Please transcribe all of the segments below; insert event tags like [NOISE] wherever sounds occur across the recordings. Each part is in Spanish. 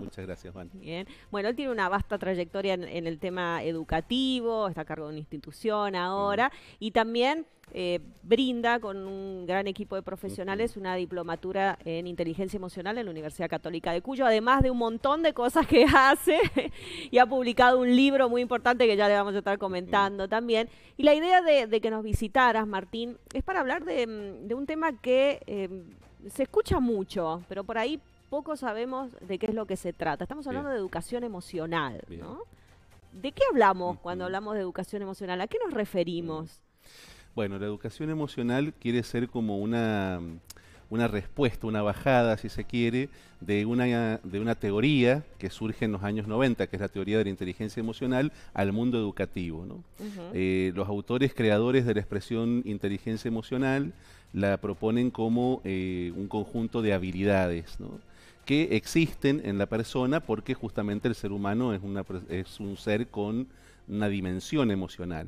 muchas gracias, Juan. Bien. Bueno, él tiene una vasta trayectoria en, el tema educativo, está a cargo de una institución ahora y también eh, brinda con un gran equipo de profesionales una diplomatura en inteligencia emocional en la Universidad Católica de Cuyo, además de un montón de cosas que [LAUGHS] hace [LAUGHS] y ha publicado un libro muy importante que ya le vamos a estar comentando también. Y la idea de, que nos visitaras, Martín, es para hablar de, mm, un tema que... Eh, se escucha mucho, pero por ahí poco sabemos de qué es lo que se trata. Estamos hablando de educación emocional, ¿no? ¿De qué hablamos cuando hablamos de educación emocional? ¿A qué nos referimos? Mm. Bueno, la educación emocional quiere ser como una, una respuesta, una bajada, si se quiere, de una, de una teoría que surge en los años 90, que es la teoría de la inteligencia emocional, al mundo educativo. ¿no? Eh, los autores creadores de la expresión inteligencia emocional la proponen como eh, un conjunto de habilidades. ¿no? que existen en la persona porque justamente el ser humano es, un ser con una dimensión emocional.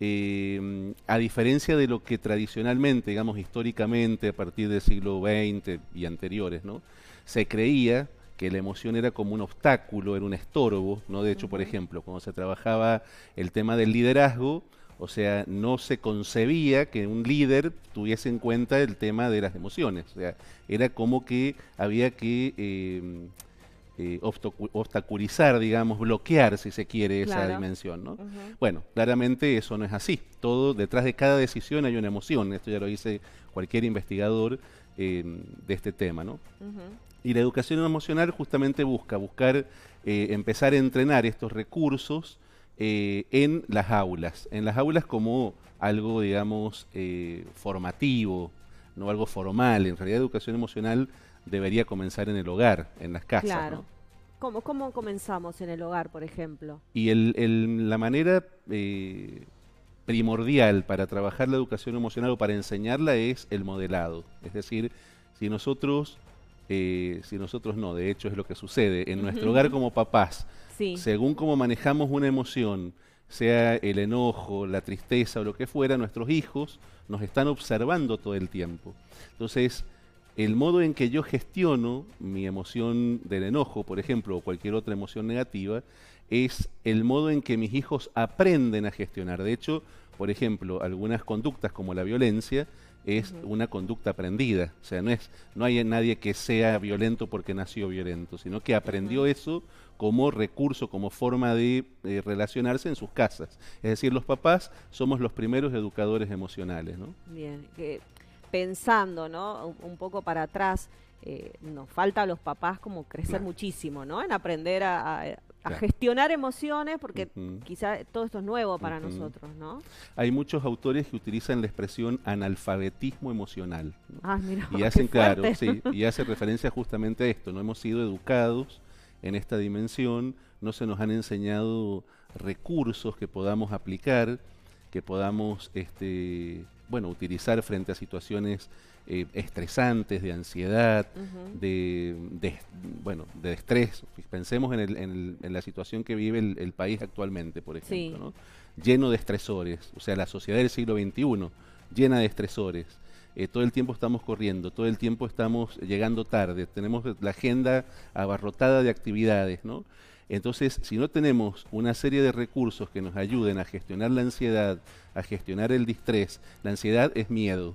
Em, a diferencia de lo que tradicionalmente, digamos históricamente, a partir del siglo XX y anteriores, ¿no? se creía que la emoción era como un obstáculo, era un estorbo. ¿no? De hecho, por ejemplo, cuando se trabajaba el tema del liderazgo, o sea, no se concebía que un líder tuviese en cuenta el tema de las emociones. O sea, era como que había que eh, eh, obstaculizar, digamos, bloquear, si se quiere, esa dimensión. Bueno, claramente eso no es así. Todo, detrás de cada decisión hay una emoción. Esto ya lo dice cualquier investigador em, de este tema. ¿no? Y la educación emocional justamente busca buscar eh, empezar a entrenar estos recursos eh, en las aulas, en las aulas como algo, digamos, eh, formativo, no algo formal. En realidad, educación emocional debería comenzar en el hogar, en las casas. Claro. ¿Cómo, comenzamos en el hogar, por ejemplo? Y la manera eh, primordial para trabajar la educación emocional o para enseñarla es el modelado. Es decir, si nosotros, si nosotros no, de hecho es lo que sucede en nuestro hogar como papás, según cómo manejamos una emoción, sea el enojo, la tristeza o lo que fuera, nuestros hijos nos están observando todo el tiempo. Entonces, el modo en que yo gestiono mi emoción del enojo, por ejemplo, o cualquier otra emoción negativa, es el modo en que mis hijos aprenden a gestionar. De hecho, por ejemplo, algunas conductas como la violencia es una conducta aprendida. O sea, no, es, no hay nadie que sea violento porque nació violento, sino que aprendió eso como recurso, como forma de eh, relacionarse en sus casas. Es decir, los papás somos los primeros educadores emocionales, ¿no? Bien, pensando, ¿no? Un, poco para atrás, eh, nos falta a los papás como crecer muchísimo, ¿no? En aprender a a gestionar emociones, porque quizá todo esto es nuevo para nosotros, ¿no? Hay muchos autores que utilizan la expresión analfabetismo emocional. Ah, mira, y [LAUGHS] hacen, claro, sí, y hace referencia justamente a esto, no hemos sido educados en esta dimensión, no se nos han enseñado recursos que podamos aplicar, que podamos este, bueno, utilizar frente a situaciones eh, estresantes, de ansiedad, de, bueno, de estrés. Pensemos en, la situación que vive el, país actualmente, por ejemplo, lleno de estresores, o sea, la sociedad del siglo XXI, llena de estresores. Eh, todo el tiempo estamos corriendo, todo el tiempo estamos llegando tarde, tenemos la agenda abarrotada de actividades, ¿no? Entonces, si no tenemos una serie de recursos que nos ayuden a gestionar la ansiedad, a gestionar el distrés, la ansiedad es miedo.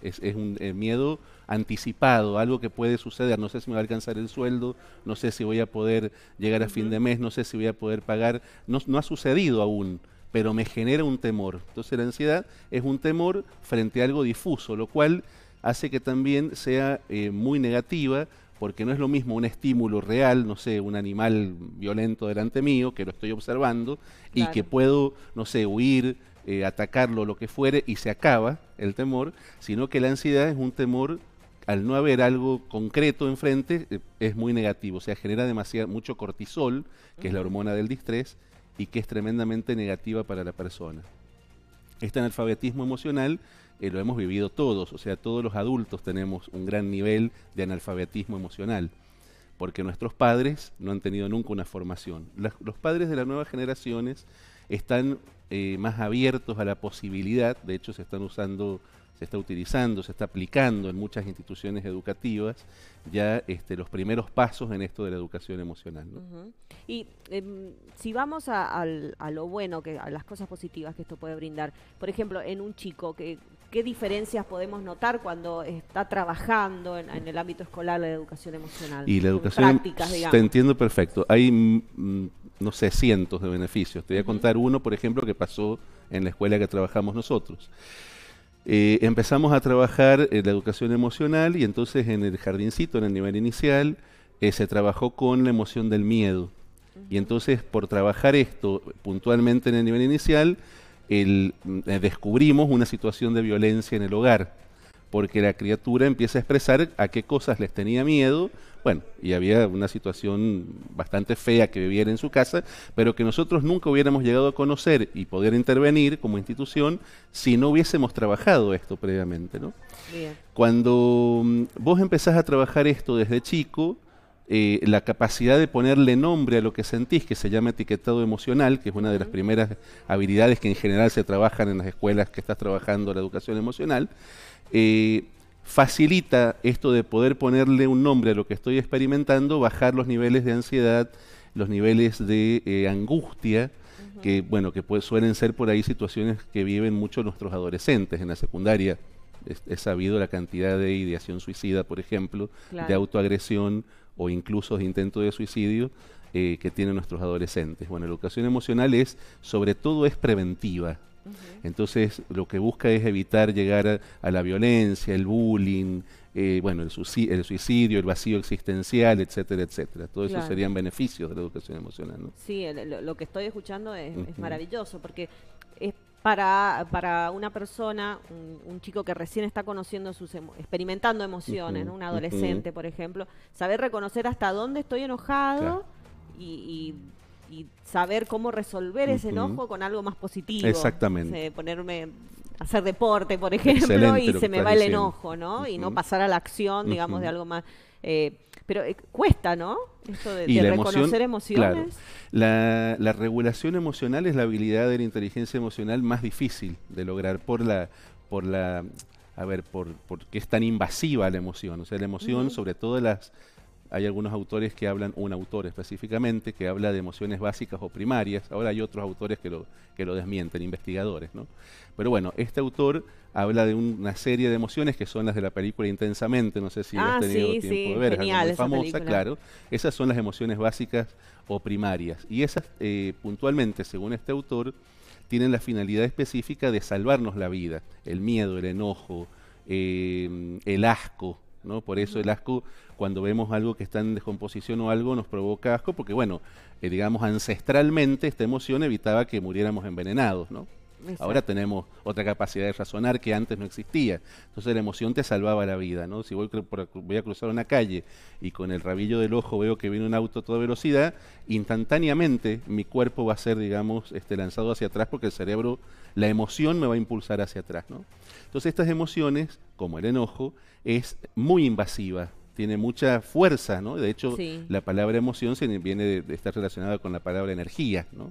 Es, un eh, miedo anticipado, algo que puede suceder. No sé si me va a alcanzar el sueldo, no sé si voy a poder llegar a fin de mes, no sé si voy a poder pagar. No, ha sucedido aún, pero me genera un temor. Entonces la ansiedad es un temor frente a algo difuso, lo cual hace que también sea eh, muy negativa porque no es lo mismo un estímulo real, no sé, un animal violento delante mío, que lo estoy observando, y que puedo, no sé, huir, eh, atacarlo, lo que fuere, y se acaba el temor, sino que la ansiedad es un temor al no haber algo concreto enfrente, eh, es muy negativo, o sea, genera demasiado, mucho cortisol, que es la hormona del distrés, y que es tremendamente negativa para la persona. Este analfabetismo emocional eh, lo hemos vivido todos, o sea, todos los adultos tenemos un gran nivel de analfabetismo emocional, porque nuestros padres no han tenido nunca una formación. los padres de las nuevas generaciones están eh, más abiertos a la posibilidad, de hecho se están usando se está utilizando, se está aplicando en muchas instituciones educativas ya este, los primeros pasos en esto de la educación emocional. Y em, si vamos a, lo bueno, que, a las cosas positivas que esto puede brindar, por ejemplo, en un chico, ¿qué diferencias podemos notar cuando está trabajando en, el ámbito escolar la educación emocional? Y la educación, prácticas, te entiendo perfecto. Hay, mm, mm, no sé, cientos de beneficios. Te voy a contar uno, por ejemplo, que pasó en la escuela que trabajamos nosotros. Eh, empezamos a trabajar en eh, la educación emocional y entonces en el jardincito, en el nivel inicial, eh, se trabajó con la emoción del miedo. Y entonces por trabajar esto puntualmente en el nivel inicial, el, mm, descubrimos una situación de violencia en el hogar porque la criatura empieza a expresar a qué cosas les tenía miedo. Bueno, y había una situación bastante fea que viviera en su casa, pero que nosotros nunca hubiéramos llegado a conocer y poder intervenir como institución si no hubiésemos trabajado esto previamente. Cuando mm, vos empezás a trabajar esto desde chico, eh, la capacidad de ponerle nombre a lo que sentís, que se llama etiquetado emocional, que es una de las primeras habilidades que en general se trabajan en las escuelas que estás trabajando la educación emocional, eh, facilita esto de poder ponerle un nombre a lo que estoy experimentando, bajar los niveles de ansiedad, los niveles de eh, angustia, que bueno, que suelen ser por ahí situaciones que viven muchos nuestros adolescentes en la secundaria. Es, sabido la cantidad de ideación suicida, por ejemplo, de autoagresión o incluso de intento de suicidio eh, que tienen nuestros adolescentes. Bueno, la educación emocional es, sobre todo, es preventiva. Entonces, lo que busca es evitar llegar a, la violencia, el bullying, eh, bueno, el suicidio, el, vacío existencial, etcétera, etcétera. Todo eso serían beneficios de la educación emocional. Sí, lo que estoy escuchando es, maravilloso, porque es para, para una persona, un, chico que recién está conociendo sus experimentando emociones, un adolescente, por ejemplo, saber reconocer hasta dónde estoy enojado y y saber cómo resolver ese enojo con algo más positivo. Exactamente. ponerme a hacer deporte, por ejemplo, y se me va el enojo, ¿no? Y no pasar a la acción, digamos, de algo más... Eh, pero eh, cuesta, ¿no? Eso de, reconocer emociones. La, regulación emocional es la habilidad de la inteligencia emocional más difícil de lograr por la, por la a ver, por, porque es tan invasiva la emoción. O sea, la emoción, sobre todo las hay algunos autores que hablan, un autor específicamente, que habla de emociones básicas o primarias. Ahora hay otros autores que lo, que lo desmienten, investigadores. ¿no? Pero bueno, este autor habla de una serie de emociones que son las de la película Intensamente. No sé si has ah, tenido tiempo de ver. Genial, es famosa, claro. Esas son las emociones básicas o primarias. Y esas, eh, puntualmente, según este autor, tienen la finalidad específica de salvarnos la vida. El miedo, el enojo, eh, el asco, por eso el asco, cuando vemos algo que está en descomposición o algo, nos provoca asco, porque bueno, eh, digamos, ancestralmente esta emoción evitaba que muriéramos envenenados, ¿no? Ahora tenemos otra capacidad de razonar que antes no existía. Entonces la emoción te salvaba la vida, ¿no? Si voy, a cruzar una calle y con el rabillo del ojo veo que viene un auto a toda velocidad, instantáneamente mi cuerpo va a ser, digamos, este, lanzado hacia atrás porque el cerebro, la emoción me va a impulsar hacia atrás, ¿no? Entonces estas emociones, como el enojo, es muy invasiva, tiene mucha fuerza, ¿no? De hecho, la palabra emoción viene de, estar relacionada con la palabra energía, ¿no?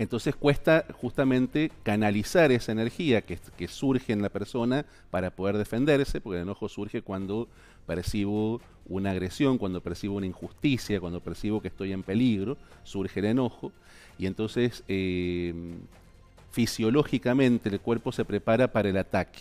Entonces cuesta justamente canalizar esa energía que, surge en la persona para poder defenderse, porque el enojo surge cuando percibo una agresión, cuando percibo una injusticia, cuando percibo que estoy en peligro, surge el enojo. Y entonces eh, fisiológicamente el cuerpo se prepara para el ataque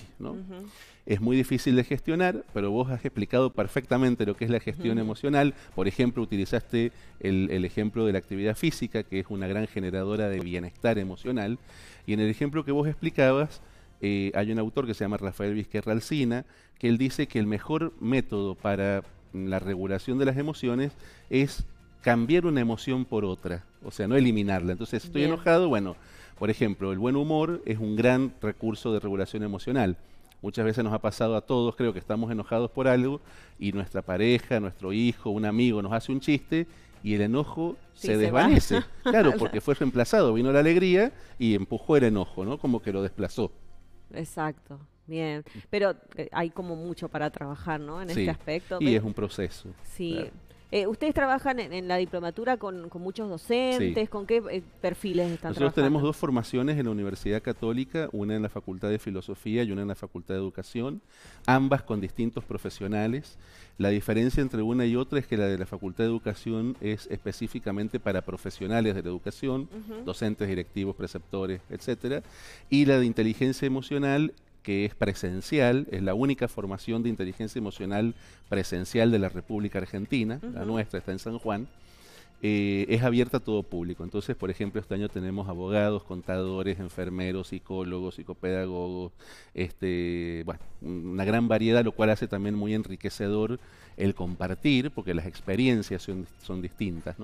es muy difícil de gestionar, pero vos has explicado perfectamente lo que es la gestión emocional. Por ejemplo, utilizaste el, ejemplo de la actividad física, que es una gran generadora de bienestar emocional. Y en el ejemplo que vos explicabas, eh, hay un autor que se llama Rafael Vizquerra Alcina, que él dice que el mejor método para la regulación de las emociones es cambiar una emoción por otra, o sea, no eliminarla. Entonces, estoy enojado, bueno, por ejemplo, el buen humor es un gran recurso de regulación emocional. Muchas veces nos ha pasado a todos, creo que estamos enojados por algo y nuestra pareja, nuestro hijo, un amigo nos hace un chiste y el enojo se desvanece. [LAUGHS] claro, porque fue reemplazado, vino la alegría y empujó el enojo, ¿no? Como que lo desplazó. Exacto. Bien, pero eh, hay como mucho para trabajar, ¿no? En este aspecto. Y es un proceso. Sí, eh, ustedes trabajan en, la diplomatura con, muchos docentes, ¿con qué eh, perfiles están Nosotros tenemos dos formaciones en la Universidad Católica, una en la Facultad de Filosofía y una en la Facultad de Educación, ambas con distintos profesionales. La diferencia entre una y otra es que la de la Facultad de Educación es específicamente para profesionales de la educación, docentes, directivos, preceptores, etcétera, y la de inteligencia emocional que es presencial, es la única formación de inteligencia emocional presencial de la República Argentina, la nuestra está en San Juan. Eh, es abierta a todo público. Entonces, por ejemplo, este año tenemos abogados, contadores, enfermeros, psicólogos, psicopedagogos, este, una gran variedad, lo cual hace también muy enriquecedor el compartir, porque las experiencias son, distintas,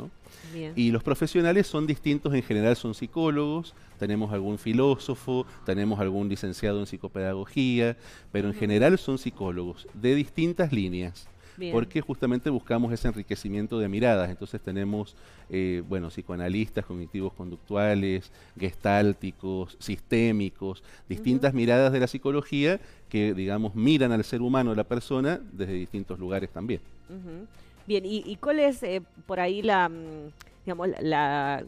Y los profesionales son distintos, en general son psicólogos, tenemos algún filósofo, tenemos algún licenciado en psicopedagogía, pero en general son psicólogos de distintas líneas porque justamente buscamos ese enriquecimiento de miradas. Entonces tenemos, eh, bueno, psicoanalistas, cognitivos conductuales, gestálticos, sistémicos, distintas miradas de la psicología que, digamos, miran al ser humano, a la persona, desde distintos lugares también. Bien, ¿y, cuál es eh, por ahí la, mm, digamos, la,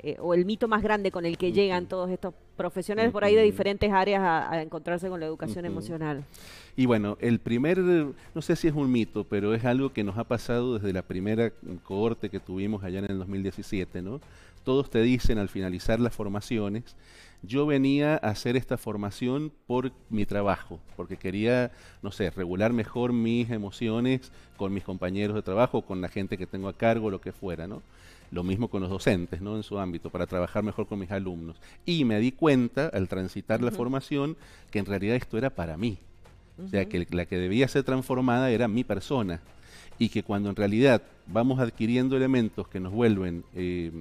eh, o el mito más grande con el que llegan todos estos profesionales por ahí de diferentes áreas a encontrarse con la educación emocional? Y bueno, el primer, no sé si es un mito, pero es algo que nos ha pasado desde la primera cohorte que tuvimos allá en el 2017, ¿no? Todos te dicen al finalizar las formaciones, yo venía a hacer esta formación por mi trabajo, porque quería, no sé, regular mejor mis emociones con mis compañeros de trabajo, con la gente que tengo a cargo, lo que fuera, ¿no? Lo mismo con los docentes, ¿no? En su ámbito, para trabajar mejor con mis alumnos. Y me di cuenta, al transitar la formación, que en realidad esto era para mí o sea, que la que debía ser transformada era mi persona. Y que cuando en realidad vamos adquiriendo elementos que nos vuelven eh,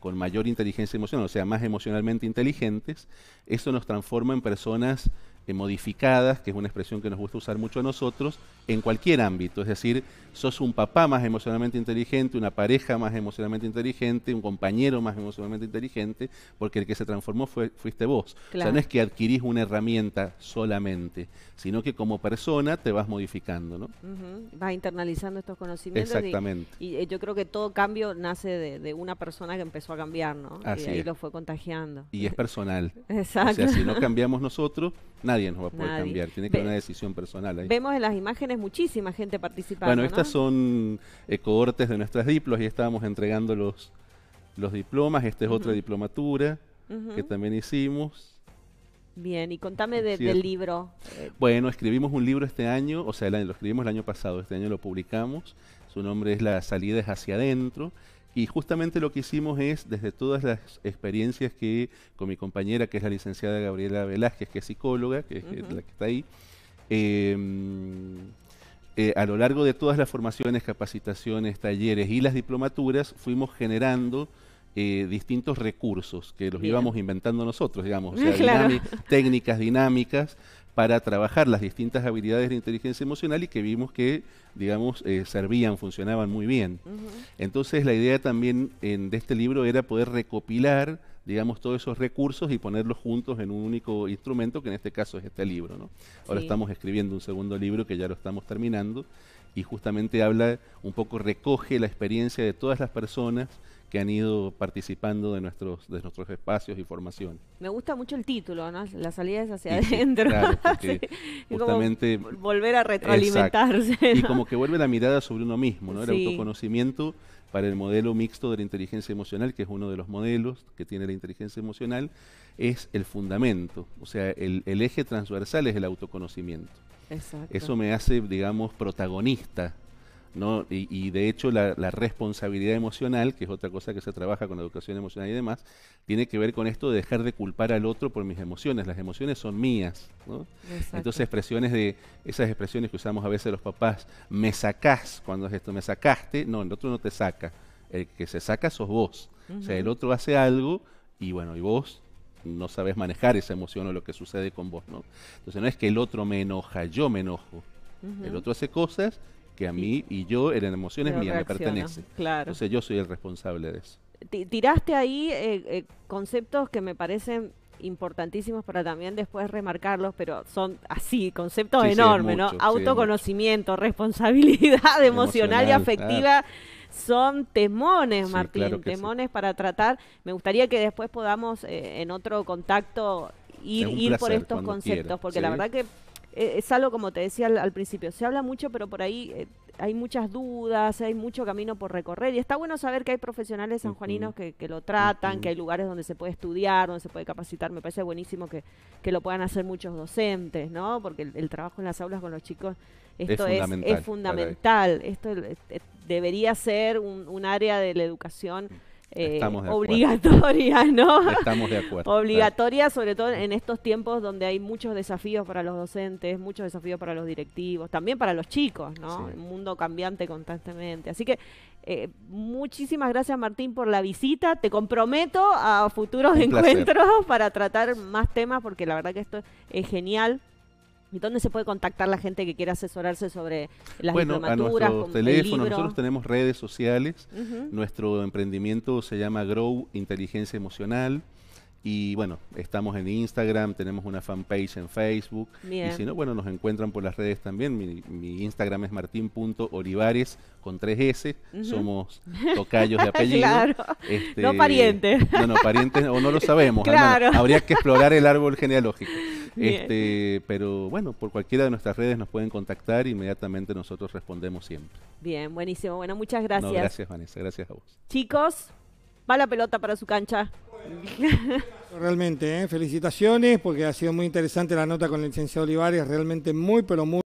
con mayor inteligencia emocional, o sea, más emocionalmente inteligentes, eso nos transforma en personas eh, modificadas, que es una expresión que nos gusta usar mucho a nosotros, en cualquier ámbito. Es decir, sos un papá más emocionalmente inteligente, una pareja más emocionalmente inteligente, un compañero más emocionalmente inteligente, porque el que se transformó fuiste vos. O sea, no es que adquirís una herramienta solamente, sino que como persona te vas modificando, ¿no? Vas internalizando estos conocimientos. Exactamente. Y, eh, yo creo que todo cambio nace de, una persona que empezó a cambiar, ¿no? y ahí lo fue contagiando. Y es personal. [LAUGHS] Exacto. O sea, si no cambiamos nosotros, nadie nos va a poder cambiar, tiene que haber una decisión personal Vemos en las imágenes muchísima gente participando. Bueno, estas son eh, cohortes de nuestras diplomas, y estábamos entregando los, los diplomas, esta es otra diplomatura que también hicimos. Bien, y contame del libro. Bueno, escribimos un libro este año, o sea, lo escribimos el año pasado, este año lo publicamos. Su nombre es La salida hacia adentro. Y justamente lo que hicimos es, desde todas las experiencias que con mi compañera, que es la licenciada Gabriela Velázquez, que es psicóloga, que es eh, la que está ahí, em, eh, a lo largo de todas las formaciones, capacitaciones, talleres y las diplomaturas, fuimos generando eh, distintos recursos que los íbamos inventando nosotros, digamos, o sea, [LAUGHS] técnicas dinámicas para trabajar las distintas habilidades de inteligencia emocional y que vimos que, digamos, eh, servían, funcionaban muy bien. Entonces, la idea también de este libro era poder recopilar, digamos, todos esos recursos y ponerlos juntos en un único instrumento, que en este caso es este libro. Ahora estamos escribiendo un segundo libro que ya lo estamos terminando y justamente habla, un poco recoge la experiencia de todas las personas que han ido participando de nuestros, de nuestros espacios y formación. Me gusta mucho el título, ¿no? Las salidas hacia adentro. Claro, [LAUGHS] justamente, volver a retroalimentarse. Y como que vuelve la mirada sobre uno mismo, ¿no? El autoconocimiento para el modelo mixto de la inteligencia emocional, que es uno de los modelos que tiene la inteligencia emocional, es el fundamento, o sea, el, eje transversal es el autoconocimiento. Eso me hace, digamos, protagonista ¿no? Y, de hecho la, responsabilidad emocional, que es otra cosa que se trabaja con la educación emocional y demás, tiene que ver con esto de dejar de culpar al otro por mis emociones. Las emociones son mías. Entonces expresiones de esas expresiones que usamos a veces los papás, me sacás cuando es esto, me sacaste, no, el otro no te saca. El que se saca sos vos. O sea, el otro hace algo y bueno, y vos no sabes manejar esa emoción o lo que sucede con vos, ¿no? Entonces no es que el otro me enoja, yo me enojo. El otro hace cosas que a mí y yo eran emociones mías me pertenece. Entonces yo soy el responsable de eso. tiraste ahí eh, eh, conceptos que me parecen importantísimos para también después remarcarlos, pero son así, conceptos enormes, ¿no? Autoconocimiento, responsabilidad [LAUGHS] emocional, y afectiva. Ah. Son temones, Martín, temones para tratar. Me gustaría que después podamos eh, en otro contacto ir, por estos conceptos, porque la verdad que eh, es algo como te decía al, principio, se habla mucho, pero por ahí eh, hay muchas dudas, hay mucho camino por recorrer y está bueno saber que hay profesionales sanjuaninos que, lo tratan, que hay lugares donde se puede estudiar, donde se puede capacitar, me parece buenísimo que, que lo puedan hacer muchos docentes, ¿no? Porque el, trabajo en las aulas con los chicos, esto es fundamental, es, fundamental. esto eh, debería ser un, área de la educación. Mm eh, obligatoria, [LAUGHS] ¿no? Estamos de acuerdo. obligatoria, sobre todo en estos tiempos donde hay muchos desafíos para los docentes, muchos desafíos para los directivos, también para los chicos, ¿no? El mundo cambiante constantemente. Así que eh, muchísimas gracias, Martín, por la visita. Te comprometo a futuros encuentros [LAUGHS] para tratar más temas, porque la verdad que esto es genial. ¿Y ¿Dónde se puede contactar la gente que quiera asesorarse sobre las bueno, a nuestro teléfono, nosotros tenemos redes sociales. Nuestro emprendimiento se llama Grow Inteligencia Emocional. Y bueno, estamos en Instagram, tenemos una fanpage en Facebook. Y si no, bueno, nos encuentran por las redes también. Mi, Instagram es martín.olivares con tres s Somos tocayos de [LAUGHS] apellido. claro. Este, no parientes. No, no, parientes o no lo sabemos. Habría que explorar el árbol genealógico. Este, pero bueno, por cualquiera de nuestras redes nos pueden contactar. Inmediatamente nosotros respondemos siempre. Bien, buenísimo. Bueno, muchas gracias. gracias, Vanessa. Gracias a vos. Chicos, va la pelota para su cancha. [LAUGHS] Realmente, ¿eh? felicitaciones porque ha sido muy interesante la nota con el licenciado Olivares, realmente muy, pero muy...